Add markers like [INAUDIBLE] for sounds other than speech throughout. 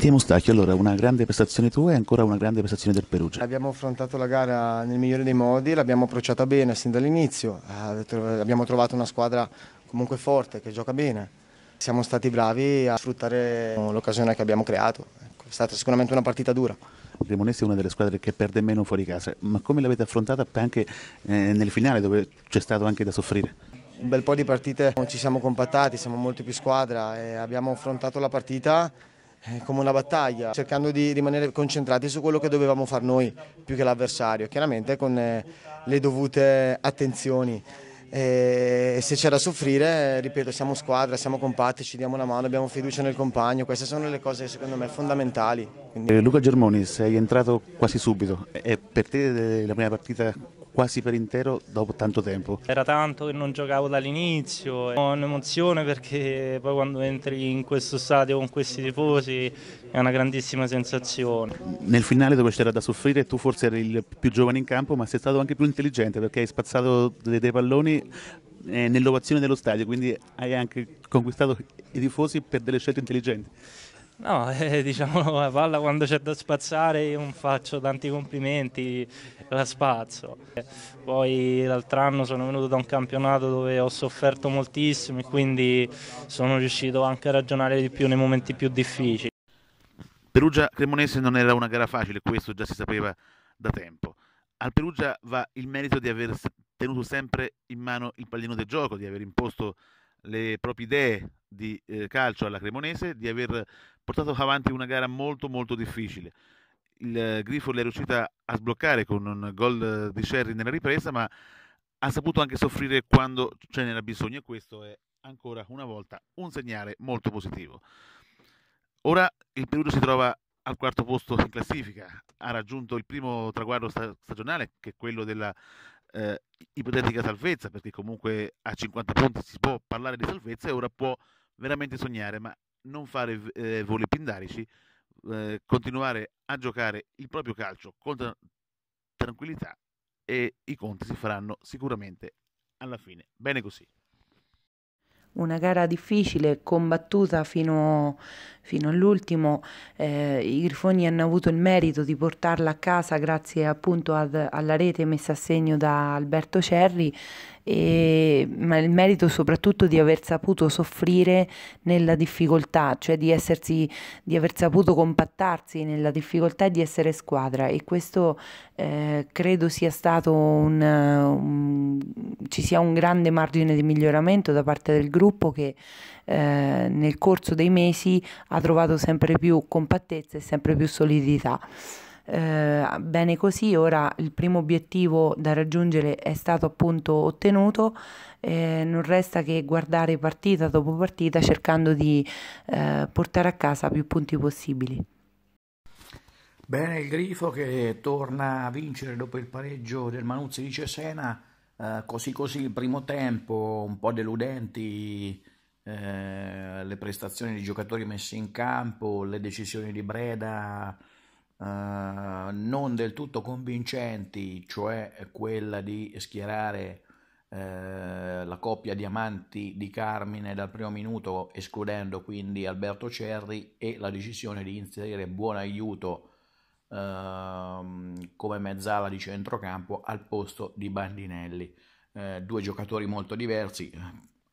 Mattia Mustacchi, allora una grande prestazione tua e ancora una grande prestazione del Perugia. Abbiamo affrontato la gara nel migliore dei modi, l'abbiamo approcciata bene sin dall'inizio, eh, abbiamo trovato una squadra comunque forte che gioca bene, siamo stati bravi a sfruttare eh, l'occasione che abbiamo creato, ecco, è stata sicuramente una partita dura. Cremonese è una delle squadre che perde meno fuori casa, ma come l'avete affrontata anche eh, nel finale dove c'è stato anche da soffrire? un bel po' di partite ci siamo compattati, siamo molto più squadra e abbiamo affrontato la partita eh, come una battaglia, cercando di rimanere concentrati su quello che dovevamo fare noi più che l'avversario, chiaramente con eh, le dovute attenzioni. E se c'è da soffrire, ripeto, siamo squadra, siamo compatti, ci diamo una mano, abbiamo fiducia nel compagno, queste sono le cose secondo me fondamentali. Quindi... Eh, Luca Germoni, sei entrato quasi subito, è per te eh, la prima partita quasi per intero dopo tanto tempo? Era tanto che non giocavo dall'inizio, ho un'emozione perché poi quando entri in questo stadio con questi tifosi è una grandissima sensazione. Nel finale dove c'era da soffrire tu forse eri il più giovane in campo ma sei stato anche più intelligente perché hai spazzato dei, dei palloni eh, nell'ovazione dello stadio, quindi hai anche conquistato i tifosi per delle scelte intelligenti. No, [LAUGHS] eh, diciamo la palla quando c'è da spazzare io non faccio tanti complimenti, la spazzo. Poi l'altro anno sono venuto da un campionato dove ho sofferto moltissimo e quindi sono riuscito anche a ragionare di più nei momenti più difficili. Perugia-Cremonese non era una gara facile, questo già si sapeva da tempo. Al Perugia va il merito di aver tenuto sempre in mano il pallino del gioco, di aver imposto le proprie idee di eh, calcio alla Cremonese, di aver portato avanti una gara molto molto difficile. Il eh, Grifo l'è riuscita a sbloccare con un gol di Sherry nella ripresa, ma ha saputo anche soffrire quando ce n'era bisogno e questo è ancora una volta un segnale molto positivo. Ora il Perugia si trova al quarto posto in classifica, ha raggiunto il primo traguardo sta- stagionale che è quello della eh, ipotetica salvezza, perché comunque a 50 punti si può parlare di salvezza e ora può veramente sognare, ma non fare eh, voli pindarici, eh, continuare a giocare il proprio calcio con tra- tranquillità e i conti si faranno sicuramente alla fine. Bene così una gara difficile, combattuta fino, fino all'ultimo. Eh, I Grifoni hanno avuto il merito di portarla a casa grazie appunto ad, alla rete messa a segno da Alberto Cerri e, ma il merito soprattutto di aver saputo soffrire nella difficoltà, cioè di, essersi, di aver saputo compattarsi nella difficoltà e di essere squadra e questo eh, credo sia stato un, un, ci sia un grande margine di miglioramento da parte del gruppo che eh, nel corso dei mesi ha trovato sempre più compattezza e sempre più solidità. Eh, bene così, ora il primo obiettivo da raggiungere è stato appunto ottenuto, eh, non resta che guardare partita dopo partita cercando di eh, portare a casa più punti possibili. Bene il Grifo che torna a vincere dopo il pareggio del Manuzzi di Cesena, eh, così così il primo tempo, un po' deludenti eh, le prestazioni dei giocatori messi in campo, le decisioni di Breda, eh, non del tutto convincenti, cioè quella di schierare eh, la coppia diamanti di Carmine dal primo minuto, escludendo quindi Alberto Cerri, e la decisione di inserire buon aiuto ehm, come mezzala di centrocampo al posto di Bandinelli. Eh, due giocatori molto diversi eh,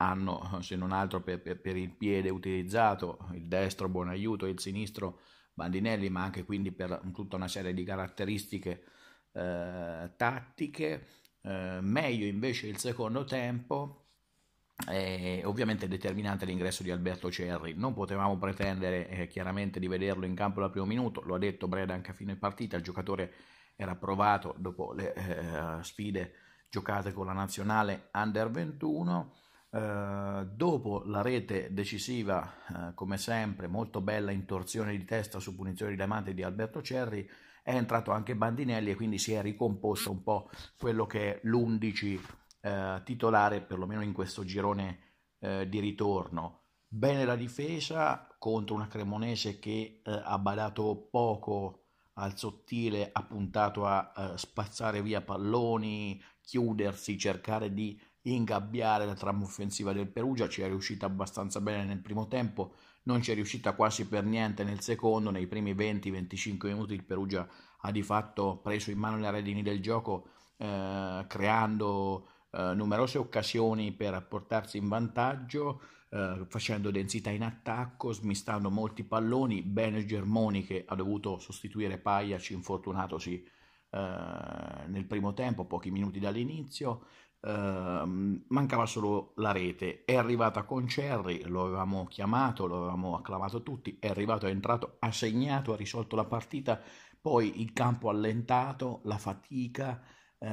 hanno, se non altro per, per, per il piede utilizzato, il destro buon aiuto e il sinistro Bandinelli, ma anche quindi per tutta una serie di caratteristiche eh, tattiche. Eh, meglio invece il secondo tempo, eh, ovviamente determinante l'ingresso di Alberto Cerri. Non potevamo pretendere eh, chiaramente di vederlo in campo dal primo minuto, lo ha detto Breda anche a fine partita, il giocatore era provato dopo le eh, sfide giocate con la nazionale under 21 eh, dopo la rete decisiva, uh, come sempre, molto bella in torsione di testa su punizione diamante di Alberto Cerri, è entrato anche Bandinelli e quindi si è ricomposto un po' quello che è l'11 uh, eh, titolare, perlomeno in questo girone di ritorno. Bene la difesa contro una Cremonese che ha badato poco al sottile, ha puntato a spazzare via palloni, chiudersi, cercare di ingabbiare la trama offensiva del Perugia, ci è riuscita abbastanza bene nel primo tempo, non ci è riuscita quasi per niente nel secondo, nei primi 20-25 minuti il Perugia ha di fatto preso in mano le redini del gioco eh, creando eh, numerose occasioni per portarsi in vantaggio, eh, facendo densità in attacco, smistando molti palloni, bene Germoni che ha dovuto sostituire Pagliacci, infortunatosi eh, nel primo tempo, pochi minuti dall'inizio, Ehm, mancava solo la rete. È arrivata con Cerri, lo avevamo chiamato, lo avevamo acclamato tutti, è arrivato, è entrato, ha segnato, ha risolto la partita, poi il campo allentato, la fatica, uh,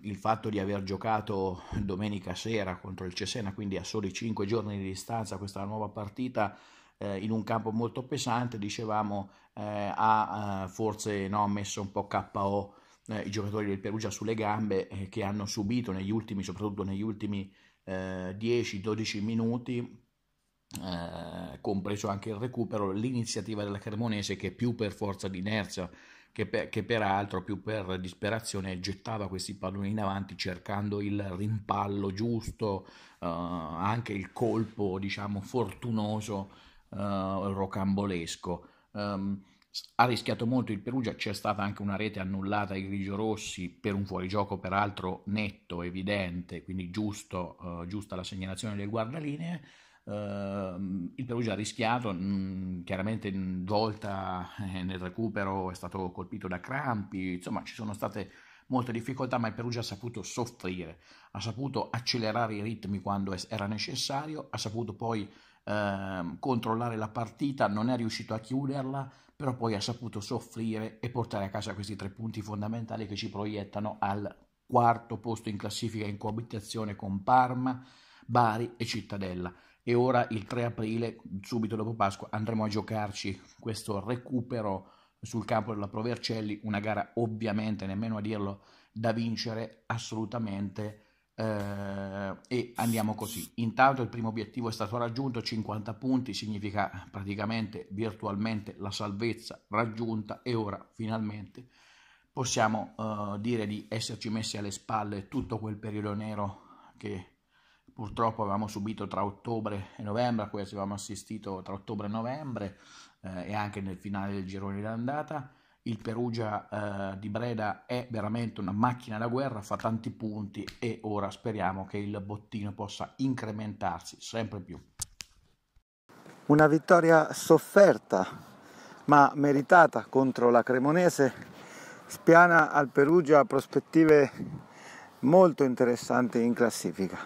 il fatto di aver giocato domenica sera contro il Cesena, quindi a soli 5 giorni di distanza questa nuova partita eh, in un campo molto pesante, dicevamo, eh, ha eh, forse no, messo un po' KO eh, i giocatori del Perugia sulle gambe eh, che hanno subito negli ultimi, soprattutto negli ultimi 10-12 eh, minuti, eh, compreso anche il recupero, l'iniziativa della Cremonese che più per forza di inerzia che, per, che, peraltro più per disperazione gettava questi palloni in avanti cercando il rimpallo giusto, eh, anche il colpo diciamo fortunoso, eh, rocambolesco. Um, ha rischiato molto il Perugia, c'è stata anche una rete annullata ai grigiorossi per un fuorigioco peraltro netto, evidente, quindi giusto, eh, giusta la segnalazione del guardalinee. Eh, il Perugia ha rischiato, mh, mm, chiaramente mm, volta eh, nel recupero è stato colpito da crampi, insomma ci sono state molte difficoltà, ma il Perugia ha saputo soffrire, ha saputo accelerare i ritmi quando era necessario, ha saputo poi ehm, controllare la partita, non è riuscito a chiuderla, però poi ha saputo soffrire e portare a casa questi tre punti fondamentali che ci proiettano al quarto posto in classifica in coabitazione con Parma, Bari e Cittadella. E ora il 3 aprile, subito dopo Pasqua, andremo a giocarci questo recupero sul campo della Provercelli, una gara ovviamente, nemmeno a dirlo, da vincere assolutamente eh, e andiamo così. Intanto il primo obiettivo è stato raggiunto, 50 punti significa praticamente virtualmente la salvezza raggiunta e ora finalmente possiamo eh, dire di esserci messi alle spalle tutto quel periodo nero che purtroppo avevamo subito tra ottobre e novembre, a cui avevamo assistito tra ottobre e novembre eh, e anche nel finale del girone d'andata il Perugia eh, di Breda è veramente una macchina da guerra, fa tanti punti e ora speriamo che il bottino possa incrementarsi sempre più. Una vittoria sofferta ma meritata contro la Cremonese, spiana al Perugia prospettive molto interessanti in classifica.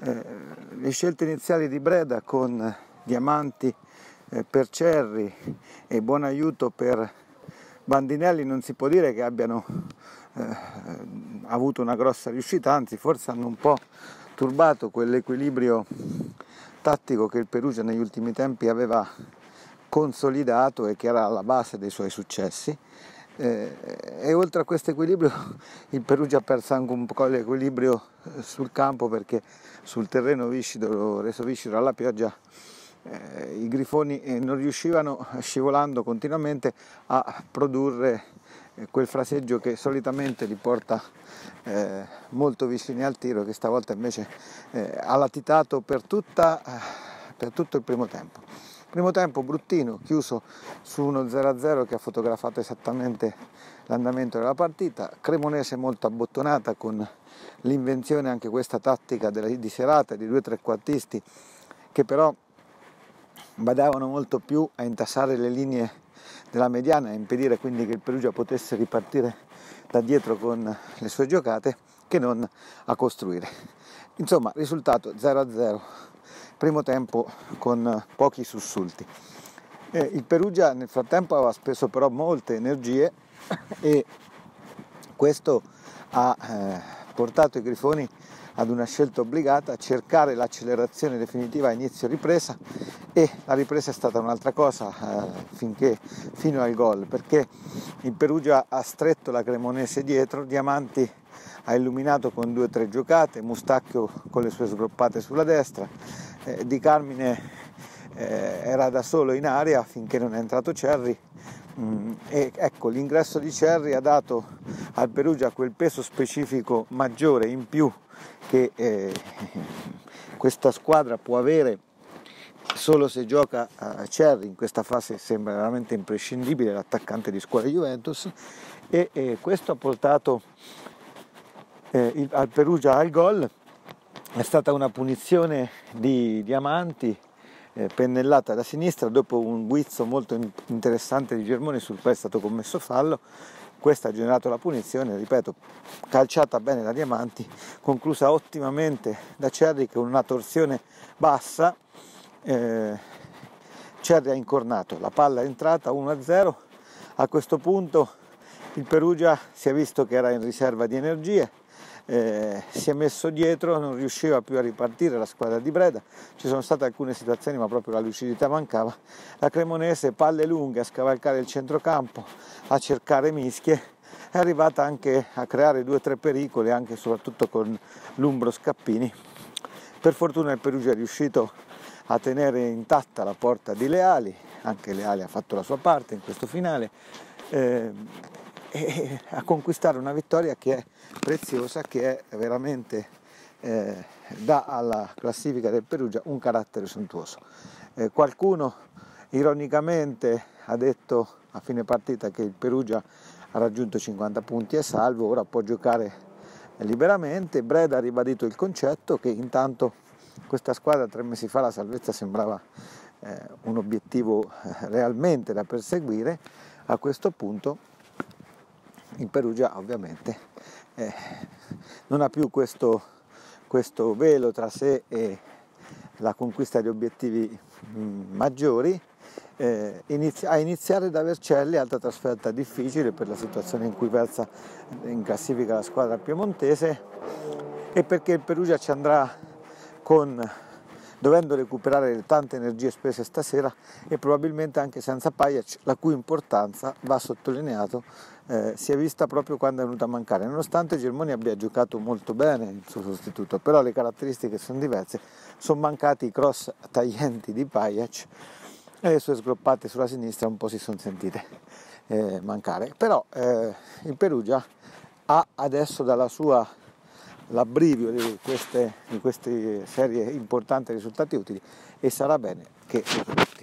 Eh, le scelte iniziali di Breda con Diamanti, eh, Cerri e buon aiuto per Bandinelli non si può dire che abbiano eh, avuto una grossa riuscita, anzi forse hanno un po' turbato quell'equilibrio tattico che il Perugia negli ultimi tempi aveva consolidato e che era alla base dei suoi successi. Eh, e oltre a questo equilibrio il Perugia ha perso anche un po' l'equilibrio eh, sul campo perché sul terreno viscido, reso viscido dalla pioggia, eh, i grifoni eh, non riuscivano eh, scivolando continuamente a produrre eh, quel fraseggio che solitamente li porta eh, molto vicini al tiro che stavolta invece eh, ha latitato per, tutta, per tutto il primo tempo. Primo tempo bruttino, chiuso su uno 0 0 che ha fotografato esattamente l'andamento della partita. Cremonese molto abbottonata con l'invenzione anche questa tattica di serata di due trequartisti che però badavano molto più a intassare le linee della mediana e impedire quindi che il Perugia potesse ripartire da dietro con le sue giocate che non a costruire. Insomma, risultato 0-0, primo tempo con pochi sussulti. Eh, il Perugia nel frattempo aveva speso però molte energie e questo ha eh, portato i grifoni ad una scelta obbligata, cercare l'accelerazione definitiva a inizio ripresa e la ripresa è stata un'altra cosa eh, finché, fino al gol perché il Perugia ha stretto la Cremonese dietro, Diamanti ha illuminato con due o tre giocate, Mustacchio con le sue sgroppate sulla destra, eh, Di Carmine eh, era da solo in aria finché non è entrato Cerri Mm, e ecco, l'ingresso di Cerri ha dato al Perugia quel peso specifico maggiore in più che eh, questa squadra può avere solo se gioca a Cerri, in questa fase sembra veramente imprescindibile l'attaccante di squadra Juventus e, e eh, questo ha portato eh, il, al Perugia al gol, è stata una punizione di Diamanti eh, pennellata da sinistra dopo un guizzo molto interessante di Germoni sul quale è stato commesso fallo questa ha generato la punizione, ripeto, calciata bene da Diamanti, conclusa ottimamente da Cerri con una torsione bassa, eh, Cerri ha incornato, la palla è entrata 1-0, a questo punto il Perugia si è visto che era in riserva di energie, eh, si è messo dietro, non riusciva più a ripartire la squadra di Breda, ci sono state alcune situazioni ma proprio la lucidità mancava, la Cremonese palle lunghe a scavalcare il centrocampo, a cercare mischie, è arrivata anche a creare due o tre pericoli, anche soprattutto con l'Umbro Scappini. Per fortuna il Perugia è riuscito a tenere intatta la porta di Leali, anche Leali ha fatto la sua parte in questo finale. Eh, e [LAUGHS] a conquistare una vittoria che è preziosa, che è veramente eh, dà alla classifica del Perugia un carattere sontuoso. Eh, qualcuno ironicamente ha detto a fine partita che il Perugia ha raggiunto 50 punti e salvo, ora può giocare liberamente. Breda ha ribadito il concetto che intanto questa squadra tre mesi fa la salvezza sembrava eh, un obiettivo eh, realmente da perseguire. A questo punto in Perugia ovviamente eh, non ha più questo, questo, velo tra sé e la conquista di obiettivi mh, mm, maggiori, eh, inizia, a iniziare da Vercelli, altra trasferta difficile per la situazione in cui versa in classifica la squadra piemontese e perché il Perugia ci andrà con dovendo recuperare le tante energie spese stasera e probabilmente anche senza Pajac, la cui importanza, va sottolineato, eh, si è vista proprio quando è venuta a mancare. Nonostante Germoni abbia giocato molto bene il suo sostituto, però le caratteristiche sono diverse, sono mancati i cross taglienti di Pajac e le sue sgroppate sulla sinistra un po' si sono sentite eh, mancare. Però eh, il Perugia ha adesso dalla sua l'abbrivio di queste, di queste serie importanti risultati utili e sarà bene che